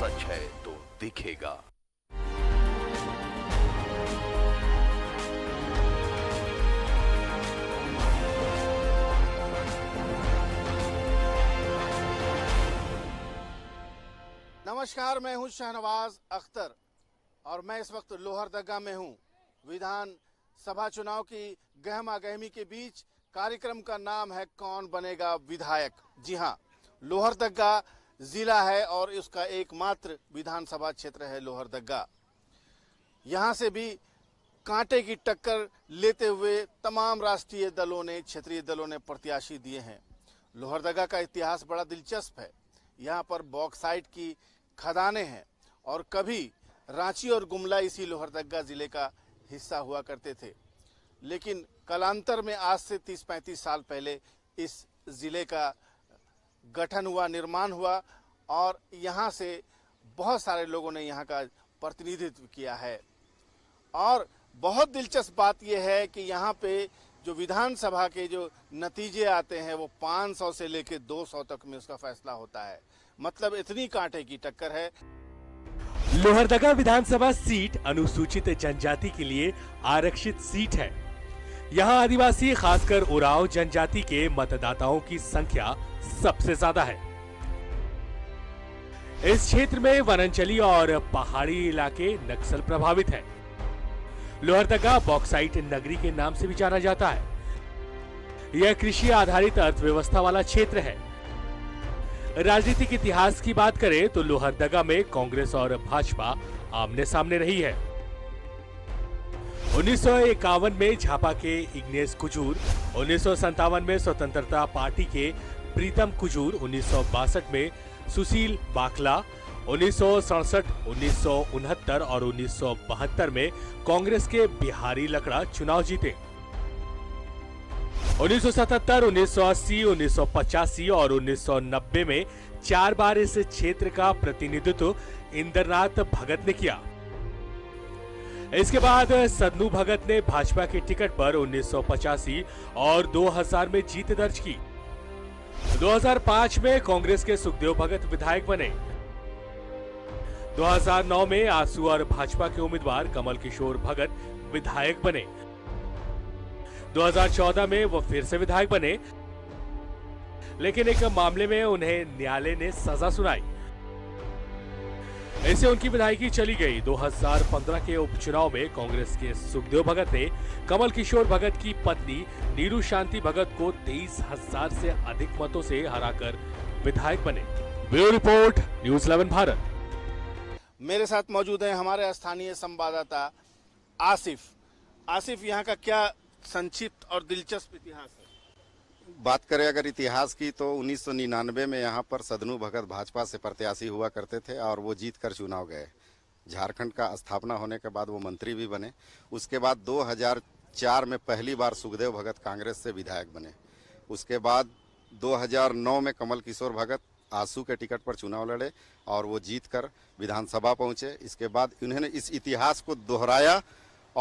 सच है तो दिखेगा नमस्कार मैं हूं शहनवाज अख्तर और मैं इस वक्त लोहरदगा में हूं विधान सभा चुनाव की गहमा गहमी के बीच कार्यक्रम का नाम है कौन बनेगा विधायक जी हाँ लोहरदगा ज़िला है और इसका एकमात्र विधानसभा क्षेत्र है लोहरदगा यहाँ से भी कांटे की टक्कर लेते हुए तमाम राष्ट्रीय दलों ने क्षेत्रीय दलों ने प्रत्याशी दिए हैं लोहरदगा का इतिहास बड़ा दिलचस्प है यहाँ पर बॉक्साइट की खदानें हैं और कभी रांची और गुमला इसी लोहरदगा ज़िले का हिस्सा हुआ करते थे लेकिन कलांतर में आज से 30-35 साल पहले इस ज़िले का गठन हुआ निर्माण हुआ और यहाँ से बहुत सारे लोगों ने यहाँ का प्रतिनिधित्व किया है और बहुत दिलचस्प बात यह है कि यहाँ पे जो विधानसभा के जो नतीजे आते हैं वो 500 से लेकर 200 तक में उसका फैसला होता है मतलब इतनी कांटे की टक्कर है लोहरदगा विधानसभा सीट अनुसूचित जनजाति के लिए आरक्षित सीट है यहाँ आदिवासी खासकर उराव जनजाति के मतदाताओं की संख्या सबसे ज्यादा है इस क्षेत्र में वनंचली और पहाड़ी इलाके नक्सल प्रभावित हैं। लोहरदगा बॉक्साइट नगरी के नाम से भी जाना जाता है यह कृषि आधारित अर्थव्यवस्था वाला क्षेत्र है राजनीतिक इतिहास की बात करें तो लोहरदगा में कांग्रेस और भाजपा आमने सामने रही है उन्नीस में झापा के इग्नेस कुजूर उन्नीस में स्वतंत्रता पार्टी के प्रीतम कुजूर उन्नीस में सुशील बाखला उन्नीस उन्नीस और उन्नीस में कांग्रेस के बिहारी लकड़ा चुनाव जीते 1977, 1980, 1985 और 1990 में चार बार इस क्षेत्र का प्रतिनिधित्व इंद्रनाथ भगत ने किया इसके बाद सदनू भगत ने भाजपा के टिकट पर उन्नीस और 2000 में जीत दर्ज की 2005 में कांग्रेस के सुखदेव भगत विधायक बने 2009 में आसू और भाजपा के उम्मीदवार कमल किशोर भगत विधायक बने 2014 में वो फिर से विधायक बने लेकिन एक मामले में उन्हें न्यायालय ने सजा सुनाई ऐसे उनकी विधायकी चली गई 2015 के उपचुनाव में कांग्रेस के सुखदेव भगत ने कमल किशोर भगत की पत्नी नीरू शांति भगत को तेईस हजार से अधिक मतों से हराकर विधायक बने bureau report news eleven Bharat मेरे साथ मौजूद है हमारे स्थानीय संवाददाता आसिफ आसिफ यहाँ का क्या संक्षिप्त और दिलचस्प इतिहास बात करें अगर इतिहास की तो 1999 में यहाँ पर सदनू भगत भाजपा से प्रत्याशी हुआ करते थे और वो जीत कर चुनाव गए झारखंड का स्थापना होने के बाद वो मंत्री भी बने उसके बाद 2004 में पहली बार सुखदेव भगत कांग्रेस से विधायक बने उसके बाद 2009 में कमल किशोर भगत आंसू के टिकट पर चुनाव लड़े और वो जीत कर विधानसभा पहुँचे इसके बाद उन्होंने इस इतिहास को दोहराया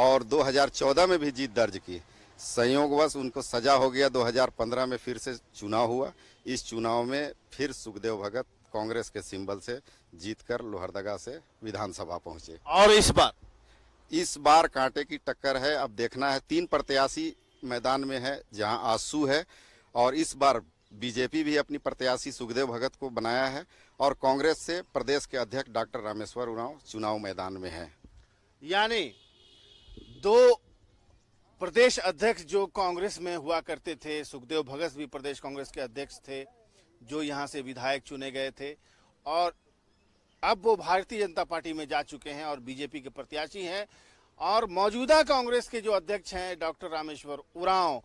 और दो में भी जीत दर्ज की संयोगवश उनको सजा हो गया 2015 में फिर से चुनाव हुआ इस चुनाव में फिर सुखदेव भगत कांग्रेस के सिंबल से जीतकर लोहरदगा से विधानसभा पहुंचे और इस बार इस बार कांटे की टक्कर है अब देखना है तीन प्रत्याशी मैदान में है जहां आंसू है और इस बार बीजेपी भी अपनी प्रत्याशी सुखदेव भगत को बनाया है और कांग्रेस से प्रदेश के अध्यक्ष डॉक्टर रामेश्वर उराव चुनाव मैदान में है यानी दो प्रदेश अध्यक्ष जो कांग्रेस में हुआ करते थे सुखदेव भगत भी प्रदेश कांग्रेस के अध्यक्ष थे जो यहाँ से विधायक चुने गए थे और अब वो भारतीय जनता पार्टी में जा चुके हैं और बीजेपी के प्रत्याशी हैं और मौजूदा कांग्रेस के जो अध्यक्ष हैं डॉक्टर रामेश्वर उरांव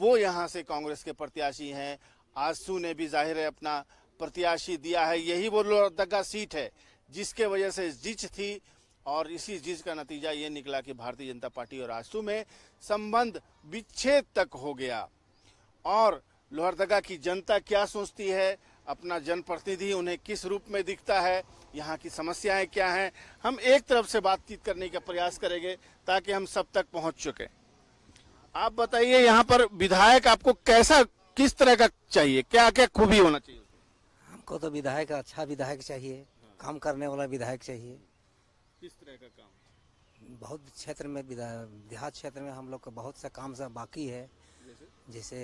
वो यहाँ से कांग्रेस के प्रत्याशी हैं आजसू ने भी जाहिर है अपना प्रत्याशी दिया है यही वो लोहरदगा सीट है जिसके वजह से जिच थी और इसी चीज का नतीजा ये निकला कि भारतीय जनता पार्टी और आजसू में संबंध विच्छेद तक हो गया और लोहरदगा की जनता क्या सोचती है अपना जनप्रतिनिधि उन्हें किस रूप में दिखता है यहाँ की समस्याएं क्या हैं हम एक तरफ से बातचीत करने का प्रयास करेंगे ताकि हम सब तक पहुँच चुके आप बताइए यहाँ पर विधायक आपको कैसा किस तरह का चाहिए क्या क्या खूबी होना चाहिए हमको तो विधायक अच्छा विधायक चाहिए काम करने वाला विधायक चाहिए किस तरह का काम बहुत क्षेत्र में देहात क्षेत्र में हम लोग का बहुत सा काम सब बाकी है जैसे,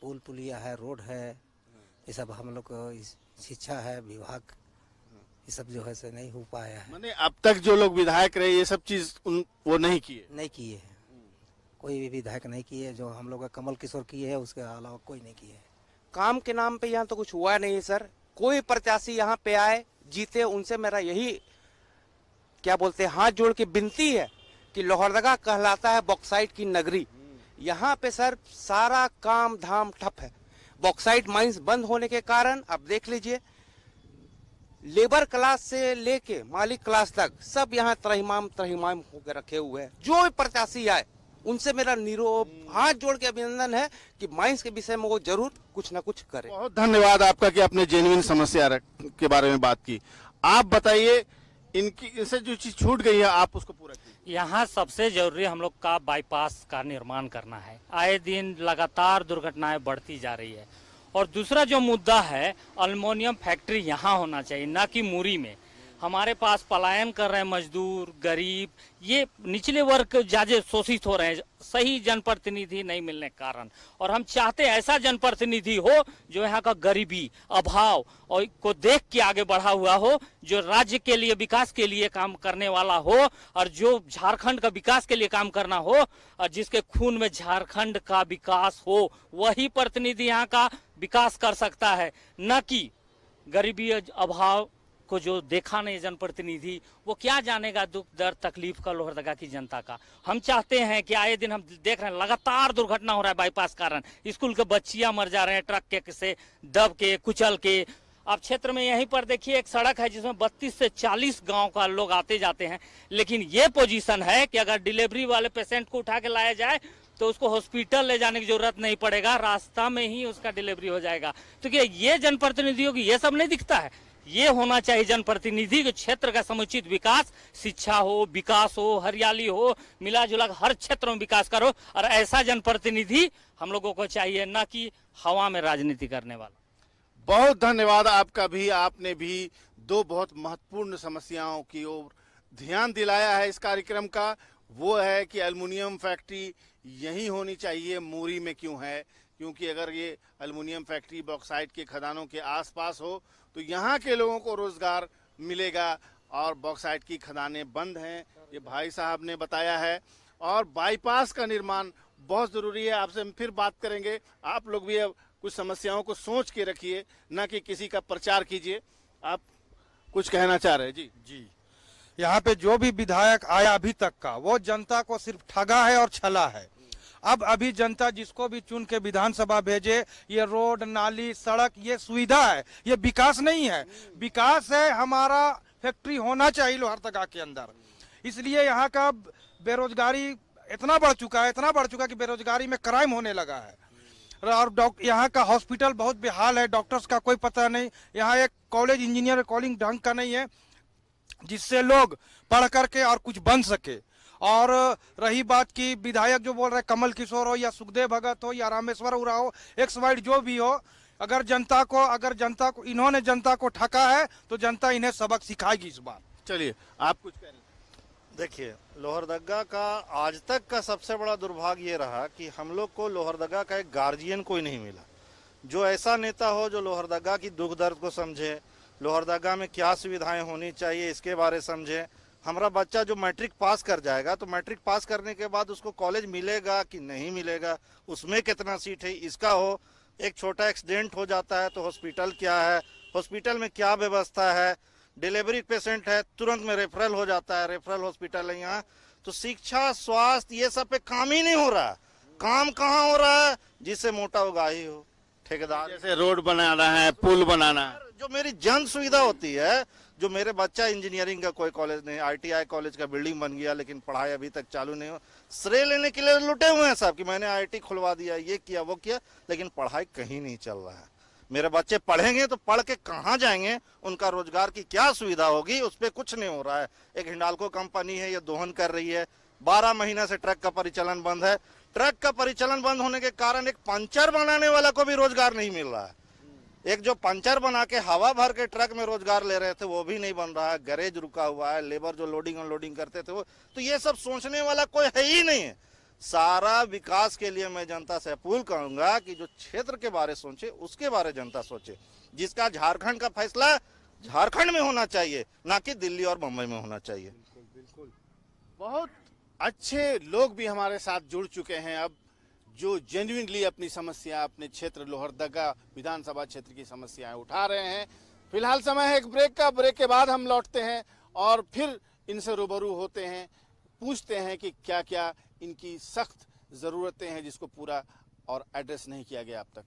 पुल पुलिया है रोड है हाँ। ये सब हम लोग शिक्षा है विभाग हाँ। ये सब जो है से नहीं हो पाया है मैंने अब तक जो लोग विधायक रहे ये सब चीज उन वो नहीं किए नहीं किए है हम्म। कोई भी विधायक नहीं किए जो हम लोग कमल किशोर किए है उसके अलावा कोई नहीं किए काम के नाम पे यहाँ तो कुछ हुआ नहीं है सर कोई प्रत्याशी यहाँ पे आए जीते उनसे मेरा यही क्या बोलते हैं हाथ जोड़ के बिनती है कि लोहरदगा कहलाता है बॉक्साइट की नगरी यहाँ पे सर सारा काम धाम ठप है बॉक्साइट माइंस बंद होने के कारण आप देख लीजिए लेबर क्लास से लेके मालिक क्लास तक सब यहाँ त्रहिमाम त्रहिमाम होकर रखे हुए हैं जो भी प्रत्याशी आए उनसे मेरा निरोप हाथ जोड़ के अभिनंदन है कि माइंस के विषय में वो जरूर कुछ ना कुछ करें बहुत धन्यवाद आपका कि आपने जेन्युन समस्या के बारे में बात की आप बताइए इनकी इनसे जो चीज छूट गई है आप उसको पूरा यहाँ सबसे जरूरी हम लोग का बाईपास का निर्माण करना है आए दिन लगातार दुर्घटनाएं बढ़ती जा रही है और दूसरा जो मुद्दा है अल्मोनियम फैक्ट्री यहाँ होना चाहिए न कि मूरी में हमारे पास पलायन कर रहे हैं मजदूर गरीब ये निचले वर्ग ज्यादा शोषित हो रहे हैं सही जनप्रतिनिधि नहीं मिलने के कारण और हम चाहते ऐसा जनप्रतिनिधि हो जो यहाँ का गरीबी अभाव और को देख के आगे बढ़ा हुआ हो जो राज्य के लिए विकास के लिए काम करने वाला हो और जो झारखंड का विकास के लिए काम करना हो और जिसके खून में झारखंड का विकास हो वही प्रतिनिधि यहाँ का विकास कर सकता है न कि गरीबी अभाव को जो देखा नहीं जनप्रतिनिधि वो क्या जानेगा दुख दर्द तकलीफ का लोहरदगा की जनता का हम चाहते हैं कि आए दिन हम देख रहे हैं लगातार दुर्घटना हो रहा है बाईपास कारण स्कूल के बच्चियां मर जा रहे हैं ट्रक के से दब के कुचल के अब क्षेत्र में यहीं पर देखिए एक सड़क है जिसमें 32 से 40 गांव का लोग आते जाते हैं लेकिन ये पोजीशन है कि अगर डिलीवरी वाले पेशेंट को उठा के लाया जाए तो उसको हॉस्पिटल ले जाने की जरूरत नहीं पड़ेगा रास्ता में ही उसका डिलीवरी हो जाएगा तो क्या ये जनप्रतिनिधियों की ये सब नहीं दिखता है ये होना चाहिए जनप्रतिनिधि के क्षेत्र का समुचित विकास शिक्षा हो विकास हो हरियाली हो मिला जुला हर क्षेत्र में विकास करो और ऐसा जनप्रतिनिधि हम लोगों को चाहिए न कि हवा में राजनीति करने वाला बहुत धन्यवाद आपका भी आपने भी दो बहुत महत्वपूर्ण समस्याओं की ओर ध्यान दिलाया है इस कार्यक्रम का वो है कि अल्मोनियम फैक्ट्री यही होनी चाहिए मूरी में क्यों है क्योंकि अगर ये अल्मोनियम फैक्ट्री बॉक्साइड के खदानों के आसपास हो तो यहाँ के लोगों को रोजगार मिलेगा और बॉक्साइट की खदानें बंद हैं ये भाई साहब ने बताया है और बाईपास का निर्माण बहुत ज़रूरी है आपसे हम फिर बात करेंगे आप लोग भी अब कुछ समस्याओं को सोच के रखिए ना कि किसी का प्रचार कीजिए आप कुछ कहना चाह रहे हैं जी जी यहाँ पे जो भी विधायक आया अभी तक का वो जनता को सिर्फ ठगा है और छला है अब अभी जनता जिसको भी चुन के विधानसभा भेजे ये रोड नाली सड़क ये सुविधा है ये विकास नहीं है विकास है हमारा फैक्ट्री होना चाहिए लोहरदगा के अंदर इसलिए यहाँ का बेरोजगारी इतना बढ़ चुका है इतना बढ़ चुका है कि बेरोजगारी में क्राइम होने लगा है और डॉक्टर यहाँ का हॉस्पिटल बहुत बेहाल है डॉक्टर्स का कोई पता नहीं यहाँ एक कॉलेज इंजीनियर कॉलिंग ढंग का नहीं है जिससे लोग पढ़ करके और कुछ बन सके और रही बात की विधायक जो बोल रहे कमल किशोर हो या सुखदेव भगत हो या रामेश्वर उरा हो एक्स वाइड जो भी हो अगर जनता को अगर जनता को इन्होंने जनता को ठका है तो जनता इन्हें सबक सिखाएगी इस बार चलिए आप कुछ कह देखिए लोहरदगा का आज तक का सबसे बड़ा दुर्भाग्य ये रहा कि हम लोग को लोहरदगा का एक गार्जियन कोई नहीं मिला जो ऐसा नेता हो जो लोहरदगा की दुख दर्द को समझे लोहरदगा में क्या सुविधाएं होनी चाहिए इसके बारे समझे हमारा बच्चा जो मैट्रिक पास कर जाएगा तो मैट्रिक पास करने के बाद उसको कॉलेज मिलेगा कि नहीं मिलेगा उसमें कितना सीट है इसका हो एक छोटा एक्सीडेंट हो जाता है तो हॉस्पिटल क्या है हॉस्पिटल में क्या व्यवस्था है डिलीवरी पेशेंट है तुरंत में रेफरल हो जाता है रेफरल हॉस्पिटल है यहाँ तो शिक्षा स्वास्थ्य ये सब पे काम ही नहीं हो रहा काम कहाँ हो रहा है जिससे मोटा उगा ही हो ठेकेदार जैसे रोड बनाना है पुल बनाना है जो मेरी जन सुविधा होती है जो मेरे बच्चा इंजीनियरिंग का कोई कॉलेज नहीं आईटीआई कॉलेज का बिल्डिंग बन गया लेकिन पढ़ाई अभी तक चालू नहीं हो श्रेय लेने के लिए लुटे हुए हैं साहब कि मैंने आईटी खुलवा दिया ये किया वो किया लेकिन पढ़ाई कहीं नहीं चल रहा है मेरे बच्चे पढ़ेंगे तो पढ़ के कहाँ जाएंगे उनका रोजगार की क्या सुविधा होगी उस पर कुछ नहीं हो रहा है एक हिंडालको कंपनी है ये दोहन कर रही है बारह महीना से ट्रक का परिचालन बंद है ट्रक का परिचालन बंद होने के कारण एक पंचर बनाने वाला को भी रोजगार नहीं मिल रहा है एक जो पंचर बना के हवा भर के ट्रक में रोजगार ले रहे थे वो भी नहीं बन रहा है गैरेज रुका हुआ है लेबर जो लोडिंग अनलोडिंग करते थे वो तो ये सब सोचने वाला कोई है ही नहीं है सारा विकास के लिए मैं जनता से अपील करूंगा कि जो क्षेत्र के बारे सोचे उसके बारे जनता सोचे जिसका झारखंड का फैसला झारखंड में होना चाहिए ना कि दिल्ली और मुंबई में होना चाहिए बिल्कुल बिल्कुल बहुत अच्छे लोग भी हमारे साथ जुड़ चुके हैं अब जो जेन्यनली अपनी समस्या अपने क्षेत्र लोहरदगा विधानसभा क्षेत्र की समस्याएं उठा रहे हैं फिलहाल समय है एक ब्रेक का ब्रेक के बाद हम लौटते हैं और फिर इनसे रूबरू होते हैं पूछते हैं कि क्या क्या इनकी सख्त ज़रूरतें हैं जिसको पूरा और एड्रेस नहीं किया गया अब तक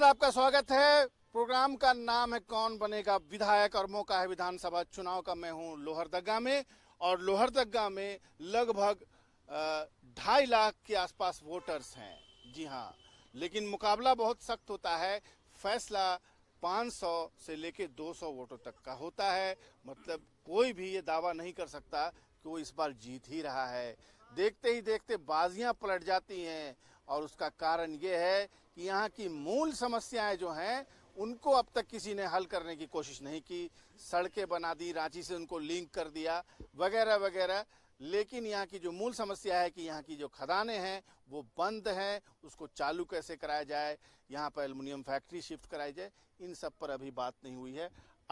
बाद आपका स्वागत है प्रोग्राम का नाम है कौन बनेगा विधायक और मौका है विधानसभा चुनाव का मैं हूं लोहरदगा में और लोहरदगा में लगभग ढाई लाख के आसपास वोटर्स हैं जी हाँ लेकिन मुकाबला बहुत सख्त होता है फैसला 500 से लेके 200 वोटों तक का होता है मतलब कोई भी ये दावा नहीं कर सकता कि वो इस बार जीत ही रहा है देखते ही देखते बाजियाँ पलट जाती हैं और उसका कारण ये है कि यहाँ की मूल समस्याएं जो हैं उनको अब तक किसी ने हल करने की कोशिश नहीं की सड़कें बना दी रांची से उनको लिंक कर दिया वगैरह वगैरह लेकिन यहाँ की जो मूल समस्या है कि यहाँ की जो खदानें हैं वो बंद हैं उसको चालू कैसे कराया जाए यहाँ पर एलमिनियम फैक्ट्री शिफ्ट कराई जाए इन सब पर अभी बात नहीं हुई है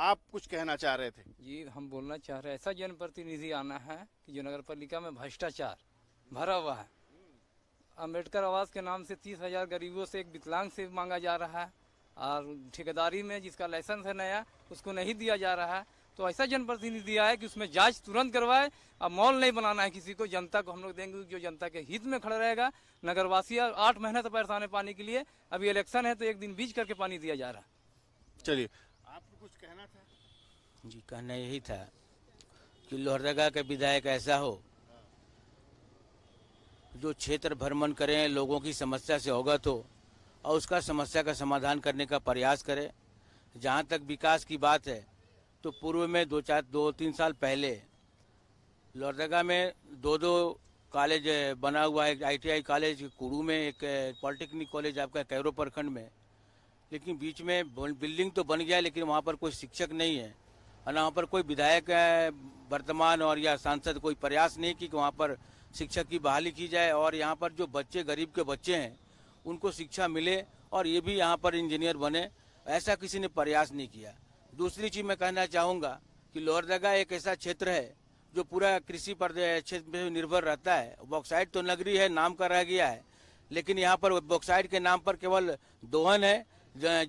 आप कुछ कहना चाह रहे थे जी हम बोलना चाह रहे ऐसा जनप्रतिनिधि आना है कि जो नगर पालिका में भ्रष्टाचार भरा हुआ है अम्बेडकर आवास के नाम से तीस हजार गरीबों से एक विकलांग से मांगा जा रहा है और ठेकेदारी में जिसका लाइसेंस है नया उसको नहीं दिया जा रहा है तो ऐसा जनप्रतिनिधि आया कि उसमें जांच तुरंत करवाए अब मॉल नहीं बनाना है किसी को जनता को हम लोग देंगे जो जनता के हित में खड़ा रहेगा नगरवासी और आठ महीने से परेशान है पानी के लिए अभी इलेक्शन है तो एक दिन बीच करके पानी दिया जा रहा है चलिए आपको कुछ कहना था जी कहना यही था कि लोहरदगा का विधायक ऐसा हो जो क्षेत्र भ्रमण करें लोगों की समस्या से अवगत हो और उसका समस्या का समाधान करने का प्रयास करें जहाँ तक विकास की बात है तो पूर्व में दो चार दो तीन साल पहले लोहरदगा में दो दो कॉलेज बना हुआ है आईटीआई कॉलेज कुरू में एक पॉलिटेक्निक कॉलेज आपका कैरो प्रखंड में लेकिन बीच में बिल्डिंग तो बन गया लेकिन वहाँ पर कोई शिक्षक नहीं है और ना वहाँ पर कोई विधायक वर्तमान और या सांसद कोई प्रयास नहीं कि वहाँ पर शिक्षा की बहाली की जाए और यहाँ पर जो बच्चे गरीब के बच्चे हैं उनको शिक्षा मिले और ये भी यहाँ पर इंजीनियर बने ऐसा किसी ने प्रयास नहीं किया दूसरी चीज मैं कहना चाहूँगा कि लोहरदगा एक ऐसा क्षेत्र है जो पूरा कृषि पर क्षेत्र में निर्भर रहता है बॉक्साइड तो नगरी है नाम का रह गया है लेकिन यहाँ पर बॉक्साइड के नाम पर केवल दोहन है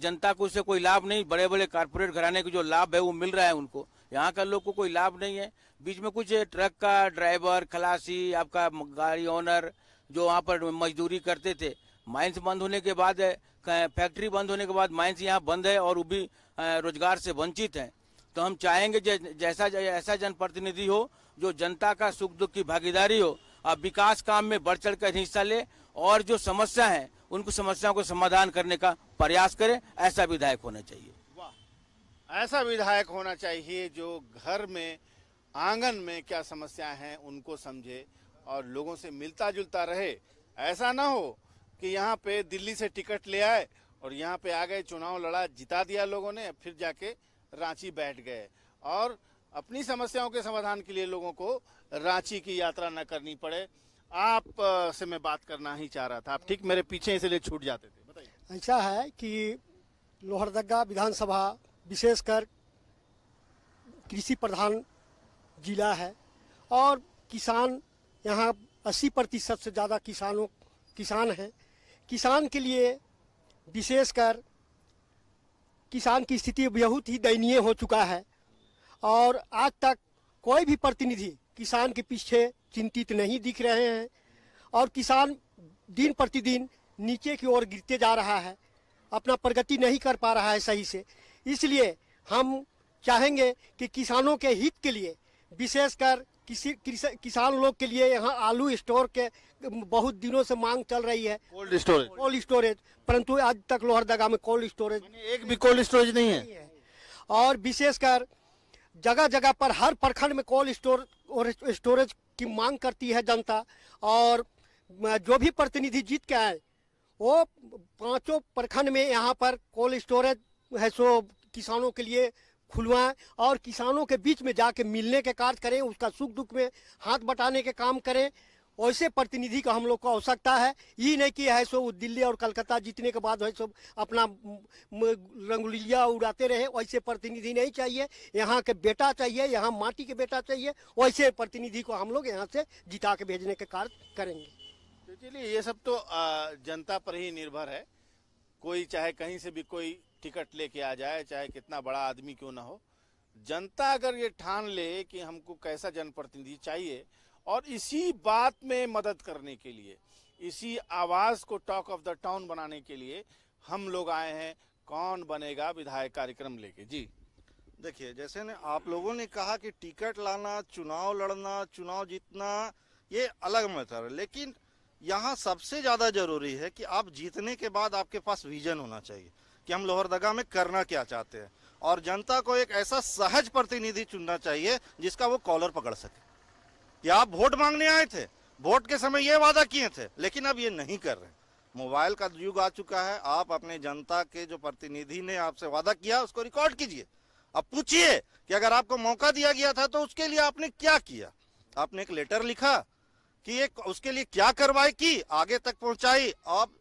जनता को उससे कोई लाभ नहीं बड़े बड़े कारपोरेट घराने को जो लाभ है वो मिल रहा है उनको यहाँ का लोग को कोई लाभ नहीं है बीच में कुछ ट्रक का ड्राइवर खलासी आपका गाड़ी ऑनर जो वहाँ पर मजदूरी करते थे माइंस बंद होने के बाद फैक्ट्री बंद होने के बाद माइंस यहाँ बंद है और वो भी रोजगार से वंचित हैं तो हम चाहेंगे जैसा ऐसा जनप्रतिनिधि हो जो जनता का सुख दुख की भागीदारी हो और विकास काम में बढ़ चढ़ कर हिस्सा ले और जो समस्या है उनको समस्याओं को समाधान करने का प्रयास करें ऐसा विधायक होना चाहिए ऐसा विधायक होना चाहिए जो घर में आंगन में क्या समस्या हैं उनको समझे और लोगों से मिलता जुलता रहे ऐसा ना हो कि यहाँ पे दिल्ली से टिकट ले आए और यहाँ पे आ गए चुनाव लड़ा जिता दिया लोगों ने फिर जाके रांची बैठ गए और अपनी समस्याओं के समाधान के लिए लोगों को रांची की यात्रा न करनी पड़े आप से मैं बात करना ही चाह रहा था आप ठीक मेरे पीछे इसलिए छूट जाते थे बताइए ऐसा है कि लोहरदगा विधानसभा विशेषकर कृषि प्रधान जिला है और किसान यहाँ 80 प्रतिशत से ज़्यादा किसानों किसान हैं किसान के लिए विशेषकर किसान की स्थिति बहुत ही दयनीय हो चुका है और आज तक कोई भी प्रतिनिधि किसान के पीछे चिंतित नहीं दिख रहे हैं और किसान दिन प्रतिदिन नीचे की ओर गिरते जा रहा है अपना प्रगति नहीं कर पा रहा है सही से इसलिए हम चाहेंगे कि किसानों के हित के लिए विशेषकर किसी किसान लोग के लिए यहाँ आलू स्टोर के बहुत दिनों से मांग चल रही है कोल्ड स्टोरेज कोल्ड स्टोरेज परंतु आज तक लोहरदगा में कोल्ड स्टोरेज एक भी कोल्ड स्टोरेज नहीं है और विशेषकर जगह जगह पर हर प्रखंड में कोल्ड स्टोर और स्टोरेज की मांग करती है जनता और जो भी प्रतिनिधि जीत के आए वो पांचों प्रखंड में यहाँ पर कोल्ड स्टोरेज है सो किसानों के लिए खुलवाएं और किसानों के बीच में जाके मिलने के कार्य करें उसका सुख दुख में हाथ बटाने के काम करें वैसे प्रतिनिधि का हम लोग को आवश्यकता है ये नहीं कि है सो दिल्ली और कलकत्ता जीतने के बाद है सो अपना रंगुलिया उड़ाते रहे वैसे प्रतिनिधि नहीं चाहिए यहाँ के बेटा चाहिए यहाँ माटी के बेटा चाहिए वैसे प्रतिनिधि को हम लोग यहाँ से जिता के भेजने के कार्य करेंगे तो चलिए ये सब तो जनता पर ही निर्भर है कोई चाहे कहीं से भी कोई टिकट लेके आ जाए चाहे कितना बड़ा आदमी क्यों ना हो जनता अगर ये ठान ले कि हमको कैसा जनप्रतिनिधि चाहिए और इसी बात में मदद करने के लिए इसी आवाज़ को टॉक ऑफ द टाउन बनाने के लिए हम लोग आए हैं कौन बनेगा विधायक कार्यक्रम लेके जी देखिए जैसे ने आप लोगों ने कहा कि टिकट लाना चुनाव लड़ना चुनाव जीतना ये अलग मैथर है लेकिन यहाँ सबसे ज़्यादा जरूरी है कि आप जीतने के बाद आपके पास विजन होना चाहिए कि हम लोहरदगा में करना क्या चाहते हैं और जनता को एक ऐसा सहज प्रतिनिधि चुनना चाहिए जिसका वो कॉलर पकड़ सके कि आप वोट मांगने आए थे वोट के समय ये वादा किए थे लेकिन अब ये नहीं कर रहे मोबाइल का युग आ चुका है आप अपने जनता के जो प्रतिनिधि ने आपसे वादा किया उसको रिकॉर्ड कीजिए अब पूछिए कि अगर आपको मौका दिया गया था तो उसके लिए आपने क्या किया आपने एक लेटर लिखा कि एक उसके लिए क्या कार्रवाई की आगे तक पहुंचाई आप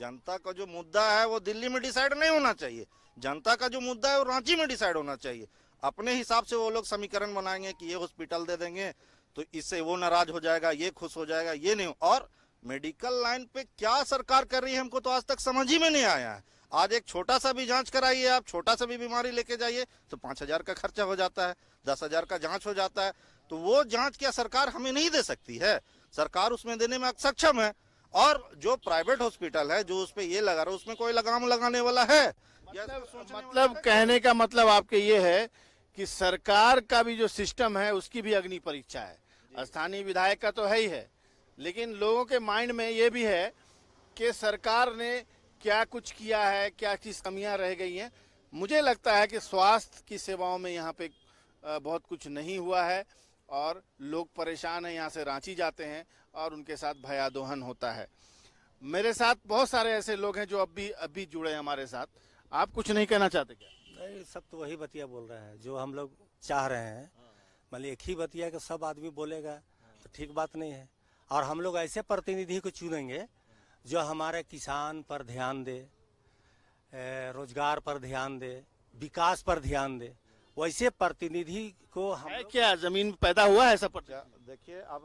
जनता का जो मुद्दा है वो दिल्ली में डिसाइड नहीं होना चाहिए जनता का जो मुद्दा है वो रांची में डिसाइड होना चाहिए अपने हिसाब से वो लोग समीकरण बनाएंगे कि ये हॉस्पिटल दे देंगे तो इससे वो नाराज हो जाएगा ये खुश हो जाएगा ये नहीं और मेडिकल लाइन पे क्या सरकार कर रही है हमको तो आज तक समझ ही में नहीं आया है आज एक छोटा सा भी जांच कराइए आप छोटा सा भी बीमारी लेके जाइए तो पांच हजार का खर्चा हो जाता है दस हजार का जांच हो जाता है तो वो जांच क्या सरकार हमें नहीं दे सकती है सरकार उसमें देने में सक्षम है और जो प्राइवेट हॉस्पिटल है जो उस पर ये लगा रहा है उसमें कोई लगाम लगाने वाला है मतलब, मतलब कहने का मतलब आपके ये है कि सरकार का भी जो सिस्टम है उसकी भी अग्नि परीक्षा है स्थानीय विधायक का तो है ही है लेकिन लोगों के माइंड में ये भी है कि सरकार ने क्या कुछ किया है क्या चीज कमियां रह गई हैं मुझे लगता है कि स्वास्थ्य की सेवाओं में यहाँ पे बहुत कुछ नहीं हुआ है और लोग परेशान हैं यहाँ से रांची जाते हैं और उनके साथ भयादोहन होता है मेरे साथ बहुत सारे ऐसे लोग हैं जो अभी अभी जुड़े हैं हमारे साथ आप कुछ नहीं कहना चाहते क्या नहीं सब तो वही बतिया बोल रहे हैं जो हम लोग चाह रहे हैं मान मतलब एक ही बतिया के सब आदमी बोलेगा तो ठीक बात नहीं है और हम लोग ऐसे प्रतिनिधि को चुनेंगे जो हमारे किसान पर ध्यान दे रोजगार पर ध्यान दे विकास पर ध्यान दे वैसे प्रतिनिधि को हम है क्या जमीन पैदा हुआ है ऐसा देखिए अब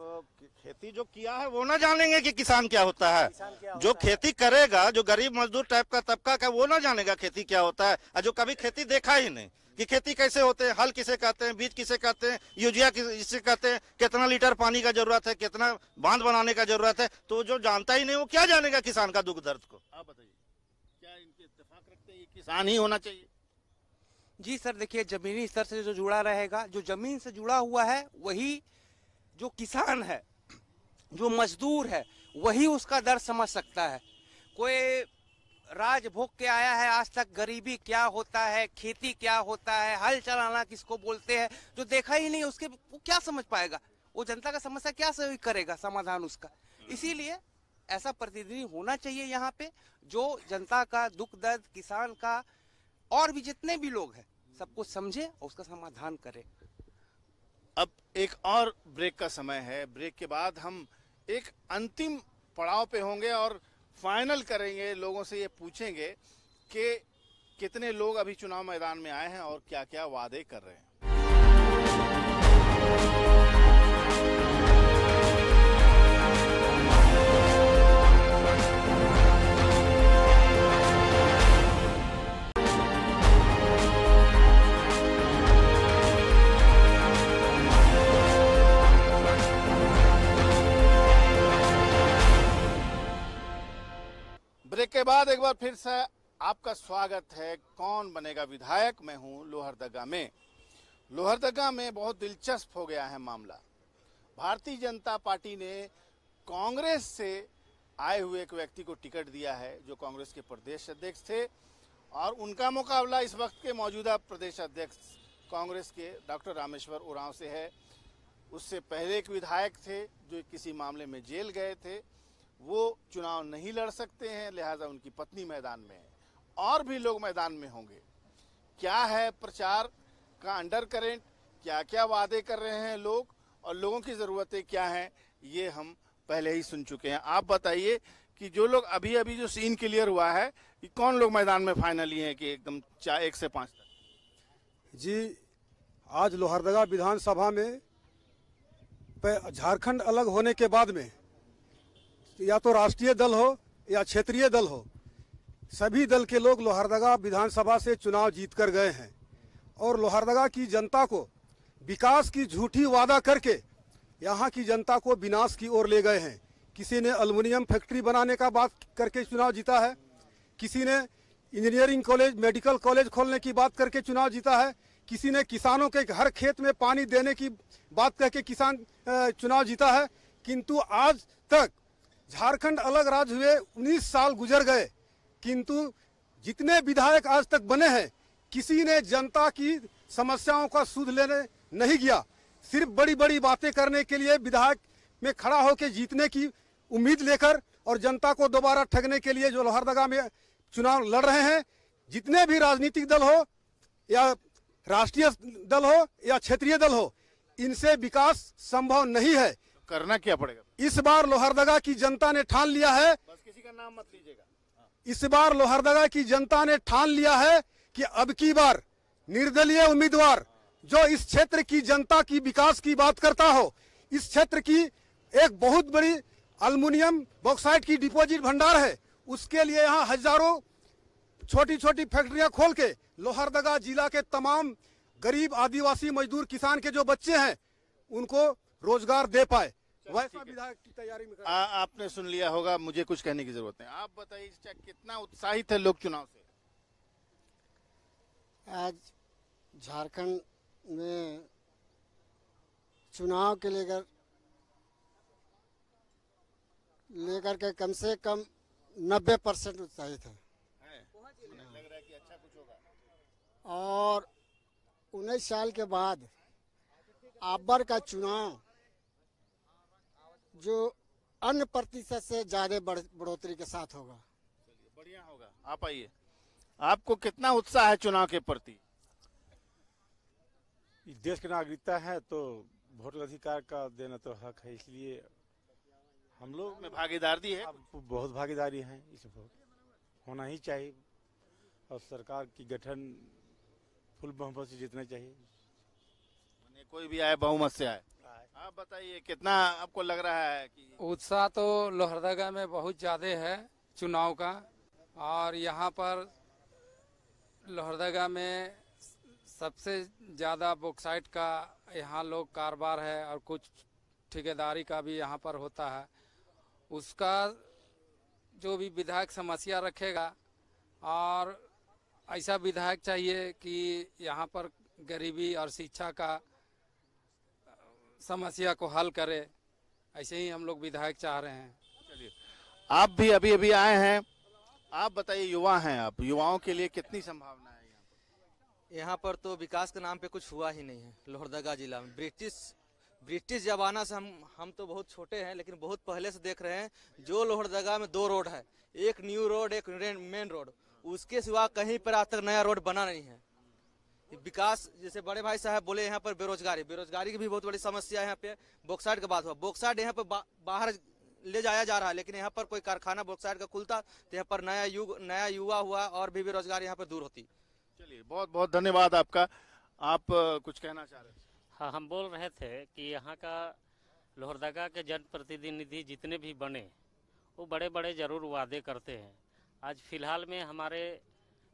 खेती जो किया है वो ना जानेंगे कि किसान क्या होता है क्या जो है? खेती करेगा जो गरीब मजदूर टाइप का तबका का वो ना जानेगा खेती क्या होता है और जो कभी खेती देखा ही नहीं कि खेती कैसे होते हैं हल किसे कहते हैं बीज किसे कहते हैं यूजिया किसे कहते हैं कितना लीटर पानी का जरूरत है कितना बांध बनाने का जरूरत है तो जो जानता ही नहीं वो क्या जानेगा किसान का दुख दर्द को आप बताइए क्या इनके इतफाक रखते हैं किसान ही होना चाहिए जी सर देखिए ज़मीनी स्तर से जो जुड़ा रहेगा जो ज़मीन से जुड़ा हुआ है वही जो किसान है जो मजदूर है वही उसका दर्द समझ सकता है कोई राज भोग के आया है आज तक गरीबी क्या होता है खेती क्या होता है हल चलाना किसको बोलते हैं जो देखा ही नहीं उसके वो क्या समझ पाएगा वो जनता का समस्या क्या सही करेगा समाधान उसका इसीलिए ऐसा प्रतिनिधि होना चाहिए यहाँ पे जो जनता का दुख दर्द किसान का और भी जितने भी लोग हैं सबको समझे और उसका समाधान करें अब एक और ब्रेक का समय है ब्रेक के बाद हम एक अंतिम पड़ाव पे होंगे और फाइनल करेंगे लोगों से ये पूछेंगे कि कितने लोग अभी चुनाव मैदान में आए हैं और क्या क्या वादे कर रहे हैं ब्रेक के बाद एक बार फिर से आपका स्वागत है कौन बनेगा विधायक मैं हूं लोहरदगा में लोहरदगा में बहुत दिलचस्प हो गया है मामला भारतीय जनता पार्टी ने कांग्रेस से आए हुए एक व्यक्ति को टिकट दिया है जो कांग्रेस के प्रदेश अध्यक्ष थे और उनका मुकाबला इस वक्त के मौजूदा प्रदेश अध्यक्ष कांग्रेस के डॉक्टर रामेश्वर उरांव से है उससे पहले एक विधायक थे जो किसी मामले में जेल गए थे वो चुनाव नहीं लड़ सकते हैं लिहाजा उनकी पत्नी मैदान में है और भी लोग मैदान में होंगे क्या है प्रचार का अंडर करेंट क्या क्या वादे कर रहे हैं लोग और लोगों की ज़रूरतें क्या हैं ये हम पहले ही सुन चुके हैं आप बताइए कि जो लोग अभी अभी जो सीन क्लियर हुआ है कि कौन लोग मैदान में फाइनली हैं कि एकदम चार एक से पाँच तक जी आज लोहरदगा विधानसभा में झारखंड अलग होने के बाद में या तो राष्ट्रीय दल हो या क्षेत्रीय दल हो सभी दल के लोग लोहरदगा विधानसभा से चुनाव जीत कर गए हैं और लोहरदगा की जनता को विकास की झूठी वादा करके यहाँ की जनता को विनाश की ओर ले गए हैं किसी ने अल्मोनियम फैक्ट्री बनाने का बात करके चुनाव जीता है किसी ने इंजीनियरिंग कॉलेज मेडिकल कॉलेज खोलने की बात करके चुनाव जीता है किसी ने किसानों के हर खेत में पानी देने की बात करके किसान चुनाव जीता है किंतु आज तक झारखंड अलग राज्य हुए 19 साल गुजर गए किंतु जितने विधायक आज तक बने हैं किसी ने जनता की समस्याओं का सुध लेने नहीं गया सिर्फ बड़ी बड़ी बातें करने के लिए विधायक में खड़ा होकर जीतने की उम्मीद लेकर और जनता को दोबारा ठगने के लिए जो लोहरदगा में चुनाव लड़ रहे हैं जितने भी राजनीतिक दल हो या राष्ट्रीय दल हो या क्षेत्रीय दल हो इनसे विकास संभव नहीं है करना क्या पड़ेगा इस बार लोहरदगा की जनता ने ठान लिया है बस किसी का नाम मत लीजिएगा हाँ। इस बार लोहरदगा की जनता ने ठान लिया है कि अब की बार निर्दलीय उम्मीदवार हाँ। जो इस क्षेत्र की जनता की विकास की बात करता हो इस क्षेत्र की एक बहुत बड़ी अल्मोनियम बॉक्साइट की डिपोजिट भंडार है उसके लिए यहाँ हजारों छोटी छोटी फैक्ट्रियां खोल के लोहरदगा जिला के तमाम गरीब आदिवासी मजदूर किसान के जो बच्चे हैं उनको रोजगार दे पाए आपने सुन लिया होगा मुझे कुछ कहने की जरूरत नहीं आप बताइए कितना उत्साहित है लोग चुनाव से आज झारखंड में चुनाव के लेकर लेकर के कम से कम 90 परसेंट उत्साहित है, है। लग रहा है कि अच्छा कुछ होगा और उन्नीस साल के बाद आबर का चुनाव जो अन्य प्रतिशत से ज्यादा बढ़ोतरी के साथ होगा बढ़िया होगा आप आइए आपको कितना उत्साह है चुनाव के प्रति देश की नागरिकता है तो वोट अधिकार का देना तो हक है इसलिए हम लोग में भागीदारी है बहुत भागीदारी है इस वोट होना ही चाहिए और सरकार की गठन फुल बहुमत से जीतना चाहिए कोई भी आए बहुमत से आए आप बताइए कितना आपको लग रहा है कि उत्साह तो लोहरदगा में बहुत ज्यादा है चुनाव का और यहाँ पर लोहरदगा में सबसे ज्यादा बॉक्साइट का यहाँ लोग कारोबार है और कुछ ठेकेदारी का भी यहाँ पर होता है उसका जो भी विधायक समस्या रखेगा और ऐसा विधायक चाहिए कि यहाँ पर गरीबी और शिक्षा का समस्या को हल करे ऐसे ही हम लोग विधायक चाह रहे हैं चलिए आप भी अभी अभी आए हैं आप बताइए युवा हैं आप युवाओं के लिए कितनी संभावना है यहाँ पर यहाँ पर तो विकास के नाम पे कुछ हुआ ही नहीं है लोहरदगा जिला में ब्रिटिश ब्रिटिश जमाना से हम हम तो बहुत छोटे हैं लेकिन बहुत पहले से देख रहे हैं जो लोहरदगा में दो रोड है एक न्यू रोड एक मेन रोड उसके सिवा कहीं पर आज तक नया रोड बना नहीं है विकास जैसे बड़े भाई साहब बोले यहाँ पर बेरोजगारी बेरोजगारी की भी बहुत बड़ी समस्या है यहाँ पे बोक्साइड का बात हुआ बोक्साइड यहाँ पर बाहर ले जाया जा रहा है लेकिन यहाँ पर कोई कारखाना बोक्साइड का खुलता तो यहाँ पर नया युग नया युवा हुआ और भी बेरोजगारी यहाँ पर दूर होती चलिए बहुत बहुत धन्यवाद आपका आप कुछ कहना चाह रहे हैं हाँ हम बोल रहे थे कि यहाँ का लोहरदगा के जनप्रतिनिधि जितने भी बने वो बड़े बड़े जरूर वादे करते हैं आज फिलहाल में हमारे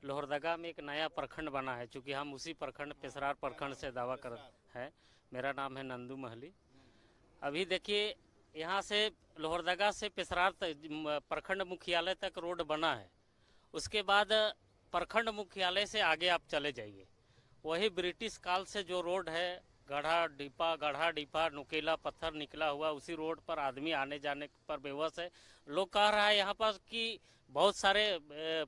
लोहरदगा में एक नया प्रखंड बना है चूँकि हम उसी प्रखंड पेसरार प्रखंड से दावा कर हैं मेरा नाम है नंदू महली अभी देखिए यहाँ से लोहरदगा से पेसरार तक प्रखंड मुख्यालय तक रोड बना है उसके बाद प्रखंड मुख्यालय से आगे आप चले जाइए वही ब्रिटिश काल से जो रोड है गढ़ा डिपा गढ़ा डिपा नुकेला पत्थर निकला हुआ उसी रोड पर आदमी आने जाने पर बेबस है लोग कह रहा है यहाँ पर कि बहुत सारे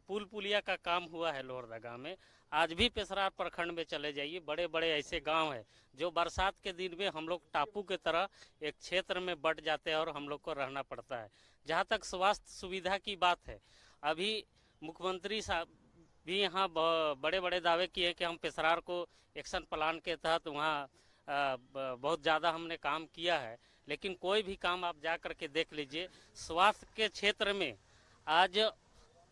पुल पुलिया का काम हुआ है लोहरदगा में आज भी पेशरार प्रखंड में चले जाइए बड़े बड़े ऐसे गांव है जो बरसात के दिन में हम लोग टापू के तरह एक क्षेत्र में बट जाते हैं और हम लोग को रहना पड़ता है जहाँ तक स्वास्थ्य सुविधा की बात है अभी मुख्यमंत्री साहब भी यहाँ बड़े बड़े दावे किए कि हम पेशरार को एक्शन प्लान के तहत वहाँ बहुत ज़्यादा हमने काम किया है लेकिन कोई भी काम आप जा करके देख लीजिए स्वास्थ्य के क्षेत्र में आज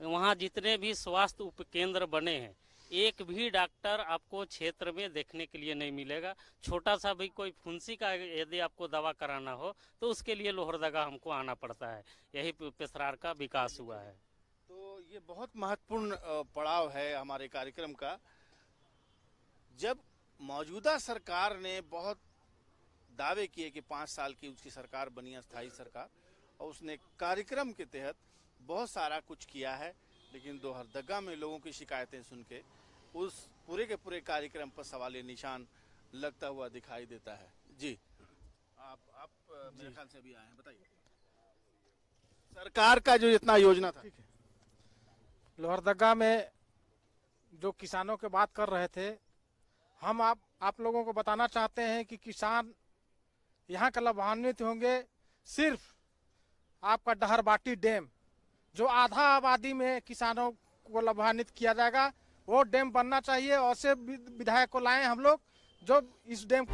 वहाँ जितने भी स्वास्थ्य उपकेंद्र बने हैं एक भी डॉक्टर आपको क्षेत्र में देखने के लिए नहीं मिलेगा छोटा सा भी कोई फुंसी का यदि आपको दवा कराना हो तो उसके लिए लोहरदगा हमको आना पड़ता है यही पेसरार का विकास हुआ है तो ये बहुत महत्वपूर्ण पड़ाव है हमारे कार्यक्रम का जब मौजूदा सरकार ने बहुत दावे किए कि पाँच साल की उसकी सरकार बनी स्थायी सरकार और उसने कार्यक्रम के तहत बहुत सारा कुछ किया है लेकिन दोहरदगा में लोगों की शिकायतें सुन के उस पूरे के पूरे कार्यक्रम पर सवाल निशान लगता हुआ दिखाई देता है जी आप आप मेरे ख्याल से अभी आए हैं बताइए सरकार का जो इतना योजना था लोहरदगा में जो किसानों के बात कर रहे थे हम आप आप लोगों को बताना चाहते हैं कि किसान यहाँ का लाभान्वित होंगे सिर्फ आपका डहरबाटी डैम जो आधा आबादी में किसानों को लाभान्वित किया जाएगा वो डैम बनना चाहिए और से विधायक को लाएं हम लोग जो इस डैम